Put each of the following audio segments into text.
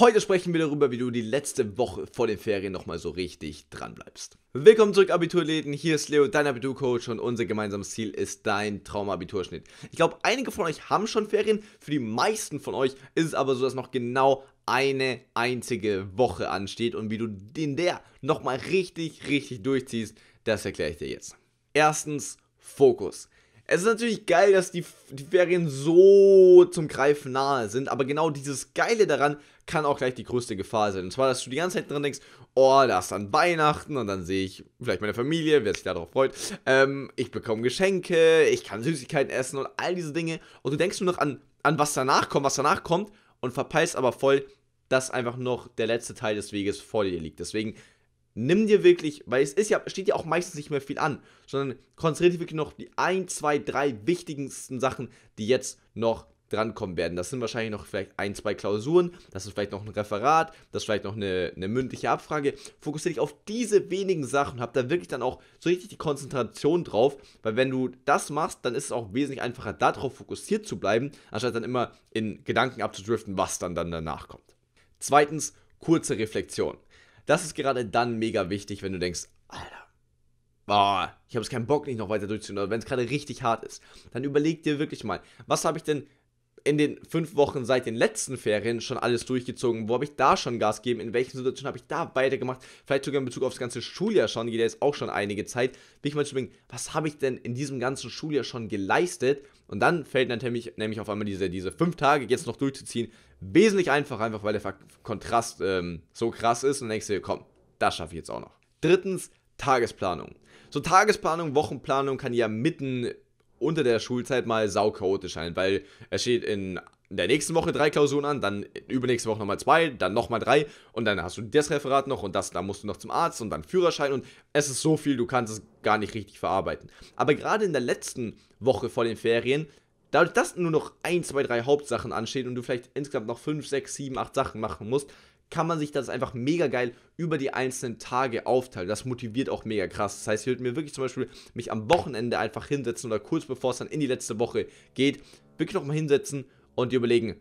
Heute sprechen wir darüber, wie du die letzte Woche vor den Ferien nochmal so richtig dran bleibst. Willkommen zurück, Abiturläden. Hier ist Leo, dein Abiturcoach und unser gemeinsames Ziel ist dein Traumabiturschnitt. Ich glaube, einige von euch haben schon Ferien. Für die meisten von euch ist es aber so, dass noch genau eine einzige Woche ansteht und wie du den der nochmal richtig, richtig durchziehst, das erkläre ich dir jetzt. Erstens, Fokus. Es ist natürlich geil, dass die, die Ferien so zum Greifen nahe sind, aber genau dieses Geile daran kann auch gleich die größte Gefahr sein. Und zwar, dass du die ganze Zeit dran denkst, oh, da ist dann Weihnachten und dann sehe ich vielleicht meine Familie, wer sich darauf freut. Ähm, ich bekomme Geschenke, ich kann Süßigkeiten essen und all diese Dinge. Und du denkst nur noch an, an was danach kommt, was danach kommt und verpeilst aber voll, dass einfach noch der letzte Teil des Weges vor dir liegt. Deswegen nimm dir wirklich, weil es ist ja, steht ja auch meistens nicht mehr viel an, sondern konzentriere dich wirklich noch auf die ein, zwei, drei wichtigsten Sachen, die jetzt noch drankommen werden. Das sind wahrscheinlich noch vielleicht ein, zwei Klausuren, das ist vielleicht noch ein Referat, das ist vielleicht noch eine, eine mündliche Abfrage. Fokussiere dich auf diese wenigen Sachen, und hab da wirklich dann auch so richtig die Konzentration drauf, weil wenn du das machst, dann ist es auch wesentlich einfacher, darauf fokussiert zu bleiben, anstatt dann immer in Gedanken abzudriften, was dann, dann danach kommt. Zweitens, kurze Reflexion das ist gerade dann mega wichtig, wenn du denkst, Alter, boah, ich habe jetzt keinen Bock, nicht noch weiter durchzuziehen. Oder wenn es gerade richtig hart ist, dann überleg dir wirklich mal, was habe ich denn in den fünf Wochen seit den letzten Ferien schon alles durchgezogen? Wo habe ich da schon Gas gegeben? In welchen Situationen habe ich da weitergemacht? Vielleicht sogar in Bezug aufs ganze Schuljahr schon, geht ja jetzt auch schon einige Zeit. ich mal zu denken, was habe ich denn in diesem ganzen Schuljahr schon geleistet? Und dann fällt natürlich nämlich auf einmal diese, diese fünf Tage jetzt noch durchzuziehen wesentlich einfacher, einfach weil der Kontrast ähm, so krass ist. Und dann denkst du, komm, das schaffe ich jetzt auch noch. Drittens, Tagesplanung. So Tagesplanung, Wochenplanung kann ja mitten unter der Schulzeit mal sauchaotisch sein, weil es steht in der nächsten Woche drei Klausuren an, dann übernächste Woche nochmal zwei, dann nochmal drei und dann hast du das Referat noch und das, da musst du noch zum Arzt und dann Führerschein und es ist so viel, du kannst es gar nicht richtig verarbeiten. Aber gerade in der letzten Woche vor den Ferien, dadurch, dass nur noch ein, zwei, drei Hauptsachen anstehen und du vielleicht insgesamt noch fünf, sechs, sieben, acht Sachen machen musst, kann man sich das einfach mega geil über die einzelnen Tage aufteilen. Das motiviert auch mega krass. Das heißt, ich würde mir wirklich zum Beispiel mich am Wochenende einfach hinsetzen oder kurz bevor es dann in die letzte Woche geht, wirklich nochmal hinsetzen und dir überlegen,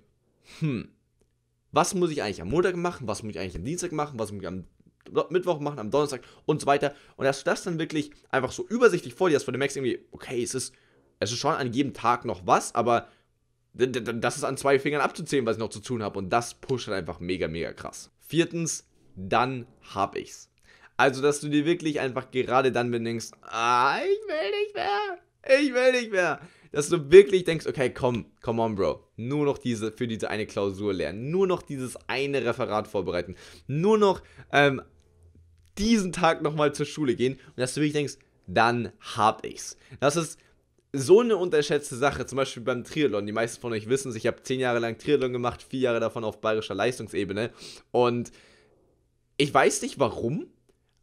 hm, was muss ich eigentlich am Montag machen, was muss ich eigentlich am Dienstag machen, was muss ich am Mittwoch machen, am Donnerstag und so weiter. Und dass du das dann wirklich einfach so übersichtlich vor dir hast, von du merkst irgendwie, okay, es ist, es ist schon an jedem Tag noch was, aber das ist an zwei Fingern abzuzählen, was ich noch zu tun habe. Und das pusht halt einfach mega, mega krass. Viertens, dann hab ich's. Also, dass du dir wirklich einfach gerade dann, wenn denkst, ah, ich will nicht mehr, ich will nicht mehr, dass du wirklich denkst, okay, komm, come on, Bro, nur noch diese, für diese eine Klausur lernen, nur noch dieses eine Referat vorbereiten, nur noch ähm, diesen Tag nochmal zur Schule gehen und dass du wirklich denkst, dann hab ich's. Das ist so eine unterschätzte Sache, zum Beispiel beim Triathlon. Die meisten von euch wissen es, ich habe zehn Jahre lang Triathlon gemacht, vier Jahre davon auf bayerischer Leistungsebene. Und ich weiß nicht warum,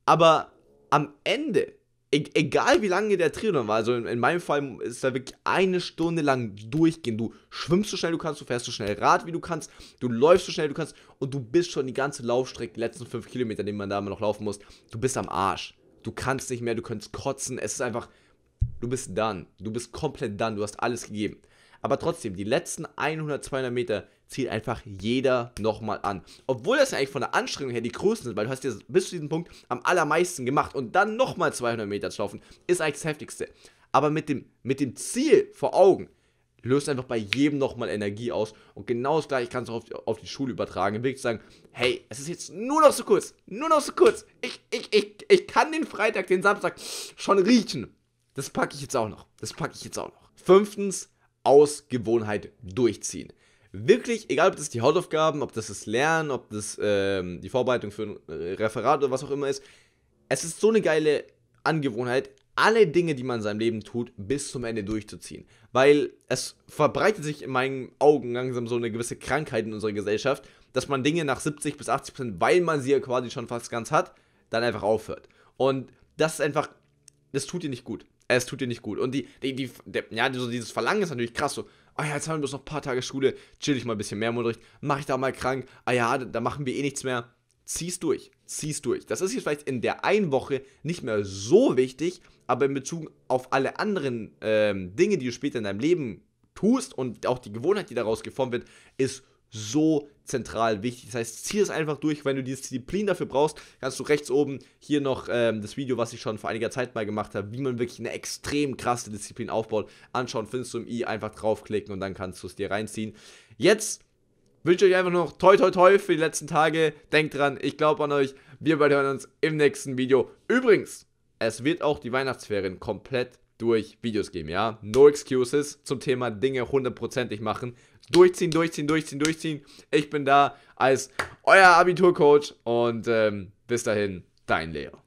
aber am Ende, e egal wie lange der Triathlon war, also in, in, meinem Fall ist da wirklich eine Stunde lang durchgehen. Du schwimmst so schnell du kannst, du fährst so schnell Rad wie du kannst, du läufst so schnell du kannst und du bist schon die ganze Laufstrecke, die letzten fünf Kilometer, die man da immer noch laufen muss, du bist am Arsch. Du kannst nicht mehr, du kannst kotzen, es ist einfach Du bist dann, du bist komplett dann, du hast alles gegeben. Aber trotzdem, die letzten 100, 200 Meter zieht einfach jeder nochmal an. Obwohl das ja eigentlich von der Anstrengung her die größten sind, weil du hast dir bis zu diesem Punkt am allermeisten gemacht und dann nochmal 200 Meter zu laufen, ist eigentlich das Heftigste. Aber mit dem, mit dem Ziel vor Augen löst einfach bei jedem nochmal Energie aus und genau das gleiche kannst du auf, auf die Schule übertragen. Im Weg zu sagen, hey, es ist jetzt nur noch so kurz, nur noch so kurz. Ich, ich, ich, ich kann den Freitag, den Samstag schon riechen das packe ich jetzt auch noch. Das packe ich jetzt auch noch. Fünftens, aus Gewohnheit durchziehen. Wirklich, egal ob das die Hausaufgaben, ob das das Lernen, ob das ähm, die Vorbereitung für ein äh, Referat oder was auch immer ist. Es ist so eine geile Angewohnheit, alle Dinge, die man in seinem Leben tut, bis zum Ende durchzuziehen. Weil es verbreitet sich in meinen Augen langsam so eine gewisse Krankheit in unserer Gesellschaft, dass man Dinge nach 70 bis 80 Prozent, weil man sie ja quasi schon fast ganz hat, dann einfach aufhört. Und das ist einfach, das tut dir nicht gut. Äh, es tut dir nicht gut. Und die, die, die, der, ja, so dieses Verlangen ist natürlich krass so. Ah ja, jetzt haben wir bloß noch ein paar Tage Schule, chill ich mal ein bisschen mehr im Unterricht, mach ich da mal krank, ah ja, da machen wir eh nichts mehr. Zieh's durch, zieh's durch. Das ist jetzt vielleicht in der einen Woche nicht mehr so wichtig, aber in Bezug auf alle anderen ähm, Dinge, die du später in deinem Leben tust und auch die Gewohnheit, die daraus geformt wird, ist so zentral wichtig. Das heißt, zieh es einfach durch. Wenn du die Disziplin dafür brauchst, kannst du rechts oben hier noch ähm, das Video, was ich schon vor einiger Zeit mal gemacht habe, wie man wirklich eine extrem krasse Disziplin aufbaut, anschauen. Findest du im i, einfach draufklicken und dann kannst du es dir reinziehen. Jetzt wünsche ich euch einfach noch toi toi toi für die letzten Tage. Denkt dran, ich glaube an euch. Wir beide hören uns im nächsten Video. Übrigens, es wird auch die Weihnachtsferien komplett durch Videos geben, ja? No excuses zum Thema Dinge hundertprozentig machen. Durchziehen, durchziehen, durchziehen, durchziehen. Ich bin da als euer Abiturcoach und ähm, bis dahin, dein Leo.